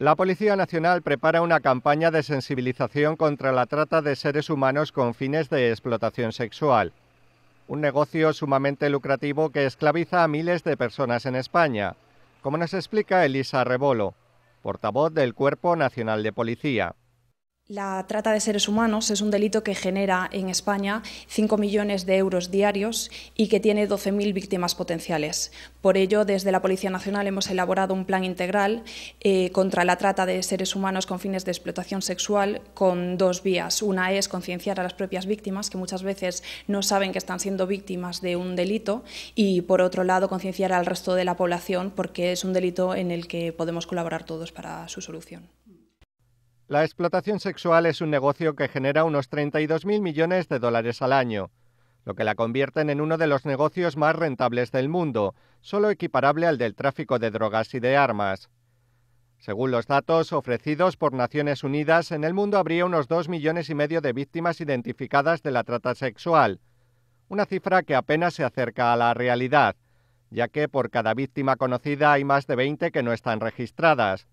La Policía Nacional prepara una campaña de sensibilización contra la trata de seres humanos con fines de explotación sexual, un negocio sumamente lucrativo que esclaviza a miles de personas en España, como nos explica Elisa Rebolo, portavoz del Cuerpo Nacional de Policía. La trata de seres humanos es un delito que genera en España 5 millones de euros diarios y que tiene 12.000 víctimas potenciales. Por ello, desde la Policía Nacional hemos elaborado un plan integral eh, contra la trata de seres humanos con fines de explotación sexual con dos vías. Una es concienciar a las propias víctimas, que muchas veces no saben que están siendo víctimas de un delito, y por otro lado, concienciar al resto de la población, porque es un delito en el que podemos colaborar todos para su solución. La explotación sexual es un negocio que genera unos 32.000 millones de dólares al año, lo que la convierten en uno de los negocios más rentables del mundo, solo equiparable al del tráfico de drogas y de armas. Según los datos ofrecidos por Naciones Unidas, en el mundo habría unos 2 millones y medio de víctimas identificadas de la trata sexual, una cifra que apenas se acerca a la realidad, ya que por cada víctima conocida hay más de 20 que no están registradas.